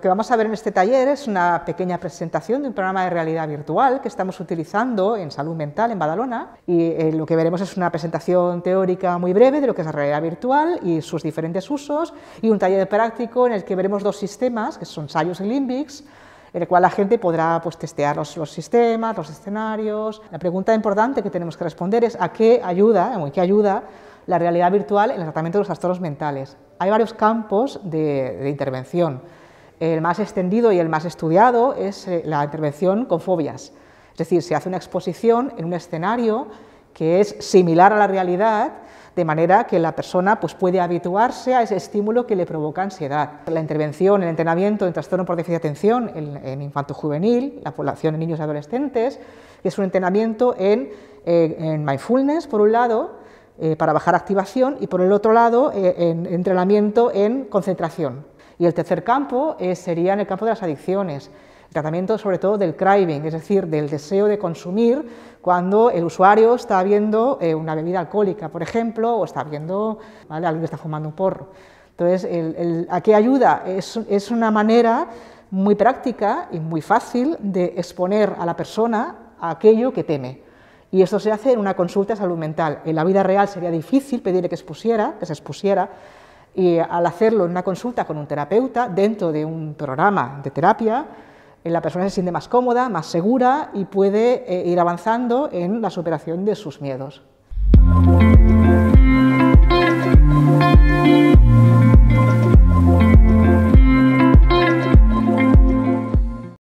Lo que vamos a ver en este taller es una pequeña presentación de un programa de realidad virtual que estamos utilizando en salud mental en Badalona y eh, lo que veremos es una presentación teórica muy breve de lo que es la realidad virtual y sus diferentes usos y un taller práctico en el que veremos dos sistemas que son Sayus y Limbix en el cual la gente podrá pues, testear los, sistemas, los escenarios. La pregunta importante que tenemos que responder es a qué ayuda, qué ayuda la realidad virtual en el tratamiento de los trastornos mentales. Hay varios campos de, de intervención. El más extendido y el más estudiado es eh, la intervención con fobias. Es decir, se hace una exposición en un escenario que es similar a la realidad, de manera que la persona pues, puede habituarse a ese estímulo que le provoca ansiedad. La intervención, el entrenamiento en trastorno por déficit de atención en, infanto-juvenil, la población de niños y adolescentes, es un entrenamiento en, eh, mindfulness, por un lado, eh, para bajar activación, y por el otro lado, en entrenamiento en concentración, y el tercer campo eh, sería en el campo de las adicciones, tratamiento sobre todo del craving, es decir, del deseo de consumir cuando el usuario está viendo eh, una bebida alcohólica, por ejemplo, o está viendo, ¿vale? alguien está fumando un porro. Entonces, ¿a qué ayuda? Es, una manera muy práctica y muy fácil de exponer a la persona a aquello que teme. Y esto se hace en una consulta de salud mental. En la vida real sería difícil pedirle que expusiera, que se expusiera, y al hacerlo en una consulta con un terapeuta, dentro de un programa de terapia, eh, la persona se siente más cómoda, más segura y puede eh, ir avanzando en la superación de sus miedos.